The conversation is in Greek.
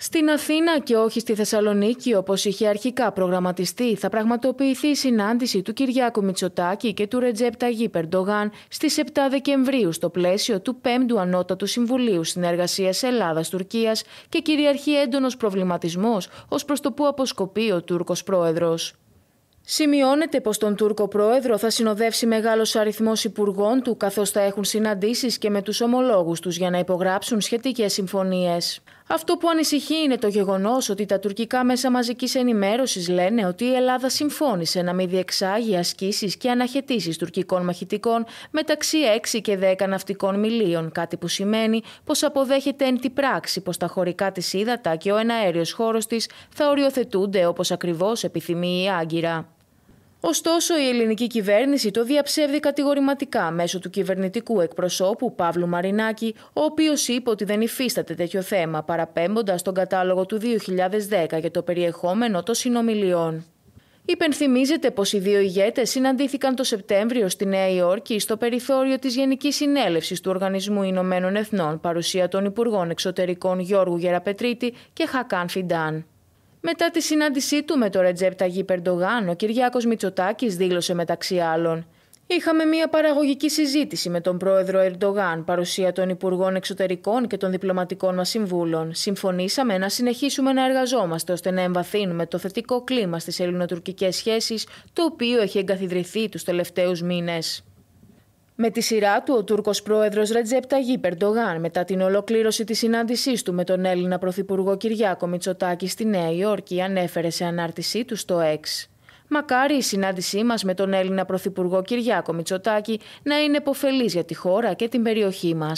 Στην Αθήνα και όχι στη Θεσσαλονίκη, όπως είχε αρχικά προγραμματιστεί, θα πραγματοποιηθεί η συνάντηση του Κυριάκου Μητσοτάκη και του Ρετζέπ Ταγί Περντογάν στις 7 Δεκεμβρίου στο πλαίσιο του 5ου Ανώτατου Συμβουλίου Συνεργασίας Ελλάδα-Τουρκία και κυριαρχεί έντονος προβληματισμός ως προς το που αποσκοπεί ο Τούρκος Πρόεδρος. Σημειώνεται πως τον Τούρκο Πρόεδρο θα συνοδεύσει μεγάλος αριθμός υπουργών του, καθώς θα έχουν συναντήσεις και με τους ομολόγους τους για να υπογράψουν σχετικές συμφωνίες. Αυτό που ανησυχεί είναι το γεγονός ότι τα τουρκικά μέσα μαζικής ενημέρωσης λένε ότι η Ελλάδα συμφώνησε να μην διεξάγει ασκήσεις και αναχαιτήσεις τουρκικών μαχητικών μεταξύ 6 και 10 ναυτικών μιλίων, κάτι που σημαίνει πως αποδέχεται εν τη πράξη πως τα χωρικά της ύδατα και ο εναέριος χώρος της θα οριοθετούνται όπως ακριβώς επιθυμεί η Άγκυρα. Ωστόσο, η ελληνική κυβέρνηση το διαψεύδει κατηγορηματικά μέσω του κυβερνητικού εκπροσώπου Παύλου Μαρινάκη, ο οποίος είπε ότι δεν υφίσταται τέτοιο θέμα, παραπέμποντας τον κατάλογο του 2010 για το περιεχόμενο των συνομιλιών. Υπενθυμίζεται πως οι δύο ηγέτες συναντήθηκαν το Σεπτέμβριο στη Νέα Υόρκη στο περιθώριο της Γενικής Συνέλευσης του Οργανισμού Ηνωμένων Εθνών, παρουσία των Υπουργών Εξωτερικών Γιώργου Γεραπετρίτη και Χακάν Φιντάν. Μετά τη συνάντησή του με τον Ρετζέπ Ταγί Περντογάν, ο Κυριάκος Μητσοτάκης δήλωσε μεταξύ άλλων Είχαμε μια παραγωγική συζήτηση με τον πρόεδρο Ερντογάν, παρουσία των Υπουργών Εξωτερικών και των διπλωματικών μας συμβούλων. Συμφωνήσαμε να συνεχίσουμε να εργαζόμαστε ώστε να εμβαθύνουμε το θετικό κλίμα στις ελληνοτουρκικές σχέσεις, το οποίο έχει εγκαθιδρυθεί τους τελευταίους μήνες. Με τη σειρά του, ο Τούρκος πρόεδρος Ρετζέπ Ταγί Περντογάν, μετά την ολοκλήρωση της συνάντησής του με τον Έλληνα πρωθυπουργό Κυριάκο Μητσοτάκη στη Νέα Υόρκη, ανέφερε σε ανάρτησή του στο ΕΞ. Μακάρι η συνάντησή μας με τον Έλληνα πρωθυπουργό Κυριάκο Μητσοτάκη να είναι υποφελή για τη χώρα και την περιοχή μας.